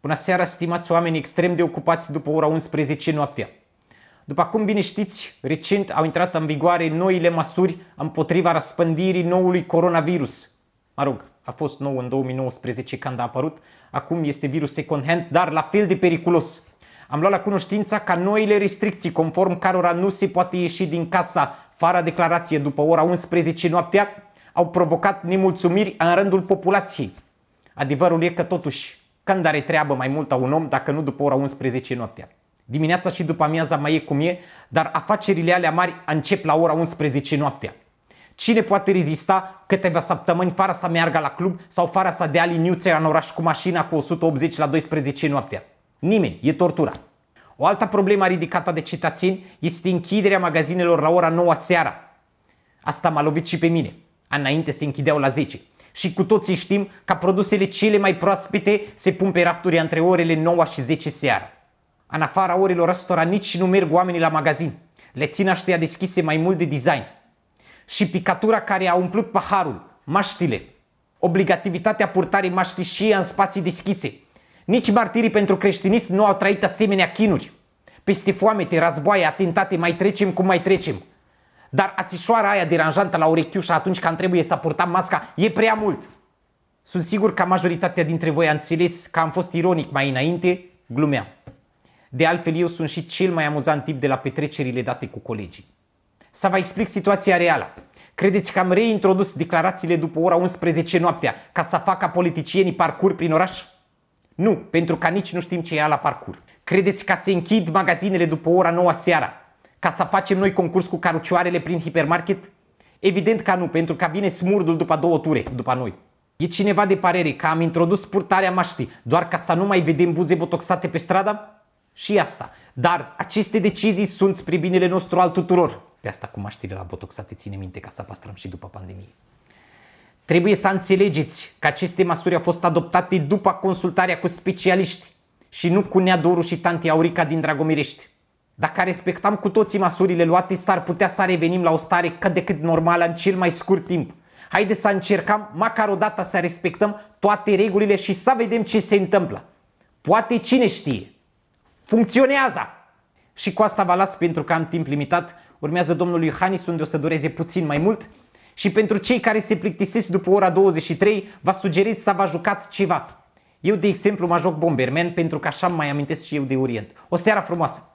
Bună seara, stimați oameni extrem de ocupați după ora 11 noaptea. După cum bine știți, recent au intrat în vigoare noile măsuri împotriva răspândirii noului coronavirus. Mă rog, a fost nou în 2019 când a apărut, acum este virus second hand, dar la fel de periculos. Am luat la cunoștință ca noile restricții conform cărora nu se poate ieși din casa fără declarație după ora 11 noaptea au provocat nemulțumiri în rândul populației. Adevărul e că totuși când are treabă mai mult a un om dacă nu după ora 11 noaptea? Dimineața și după amiaza mai e cum e, dar afacerile alea mari încep la ora 11 noaptea. Cine poate rezista câteva săptămâni fără să meargă la club sau fără să dea liniuțe în oraș cu mașina cu 180 la 12 noaptea? Nimeni, e tortura. O altă problemă ridicată de cetățeni este închiderea magazinelor la ora 9 seara. Asta m-a lovit și pe mine. Înainte se închideau la 10 și cu toții știm că produsele cele mai proaspete se pun pe rafturi între orele 9 și 10 seara. În afara orelor ăstora nici nu merg oamenii la magazin. Le țin aștia deschise mai mult de design. Și picatura care a umplut paharul, maștile, obligativitatea purtării maștii și în spații deschise. Nici martirii pentru creștinism nu au trăit asemenea chinuri. Peste foamete, războaie, atentate, mai trecem cum mai trecem – dar ațișoara aia deranjantă la urechiușa atunci când trebuie să purtăm masca e prea mult. Sunt sigur că majoritatea dintre voi a înțeles că am fost ironic mai înainte, glumeam. De altfel, eu sunt și cel mai amuzant tip de la petrecerile date cu colegii. Să vă explic situația reală. Credeți că am reintrodus declarațiile după ora 11 noaptea ca să facă politicienii parcur prin oraș? Nu, pentru că nici nu știm ce e la parcur. Credeți că se închid magazinele după ora 9 seara ca să facem noi concurs cu carucioarele prin hipermarket? Evident că nu, pentru că vine smurdul după două ture, după noi. E cineva de parere că am introdus purtarea maștii doar ca să nu mai vedem buze botoxate pe stradă? Și asta. Dar aceste decizii sunt spre binele nostru al tuturor. Pe asta cu maștile la botoxate ține minte ca să păstrăm și după pandemie. Trebuie să înțelegeți că aceste măsuri au fost adoptate după consultarea cu specialiști și nu cu Neadoru și tanti Aurica din Dragomirești. Dacă respectam cu toții măsurile luate, s-ar putea să revenim la o stare cât de cât normală în cel mai scurt timp. Haideți să încercăm măcar o dată să respectăm toate regulile și să vedem ce se întâmplă. Poate cine știe. Funcționează! Și cu asta vă las pentru că am timp limitat. Urmează domnul Iohannis unde o să dureze puțin mai mult. Și pentru cei care se plictisesc după ora 23, vă sugerez să vă jucați ceva. Eu, de exemplu, mă joc Bomberman pentru că așa mai amintesc și eu de Orient. O seară frumoasă!